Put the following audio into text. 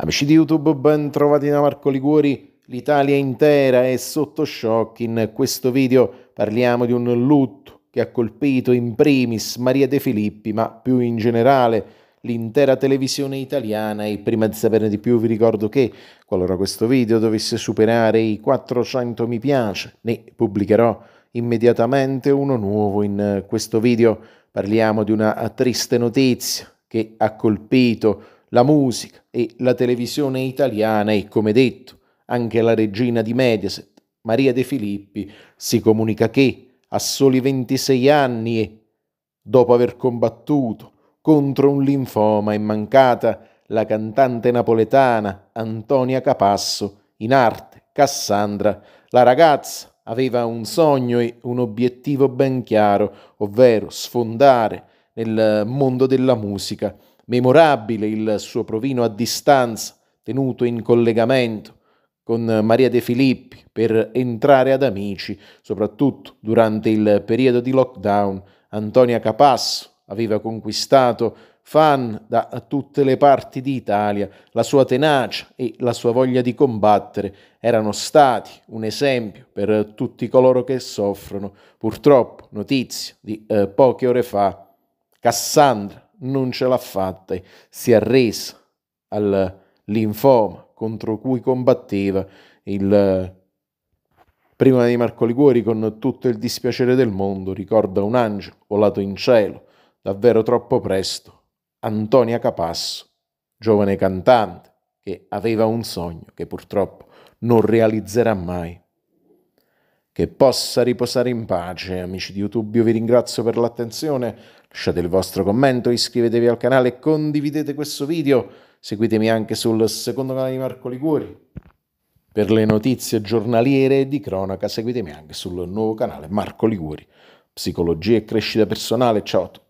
Amici di YouTube, ben trovati da Marco Liguori. L'Italia intera è sotto shock. In questo video parliamo di un lutto che ha colpito in primis Maria De Filippi, ma più in generale l'intera televisione italiana e prima di saperne di più vi ricordo che qualora questo video dovesse superare i 400 mi piace ne pubblicherò immediatamente uno nuovo in questo video parliamo di una triste notizia che ha colpito la musica e la televisione italiana e, come detto, anche la regina di Mediaset, Maria De Filippi, si comunica che, a soli 26 anni e dopo aver combattuto contro un linfoma, è mancata la cantante napoletana Antonia Capasso, in arte Cassandra, la ragazza aveva un sogno e un obiettivo ben chiaro, ovvero sfondare nel mondo della musica Memorabile il suo provino a distanza, tenuto in collegamento con Maria De Filippi per entrare ad amici, soprattutto durante il periodo di lockdown. Antonia Capasso aveva conquistato fan da tutte le parti d'Italia, la sua tenacia e la sua voglia di combattere erano stati un esempio per tutti coloro che soffrono. Purtroppo, notizia di eh, poche ore fa, Cassandra non ce l'ha fatta, si è arresa al linfoma contro cui combatteva il prima di Marco Liguori con tutto il dispiacere del mondo, ricorda un angelo volato in cielo, davvero troppo presto, Antonia Capasso, giovane cantante che aveva un sogno che purtroppo non realizzerà mai che possa riposare in pace. Amici di YouTube, io vi ringrazio per l'attenzione, lasciate il vostro commento, iscrivetevi al canale, condividete questo video, seguitemi anche sul secondo canale di Marco Liguori. Per le notizie giornaliere e di cronaca seguitemi anche sul nuovo canale Marco Liguori. Psicologia e crescita personale, ciao a tutti.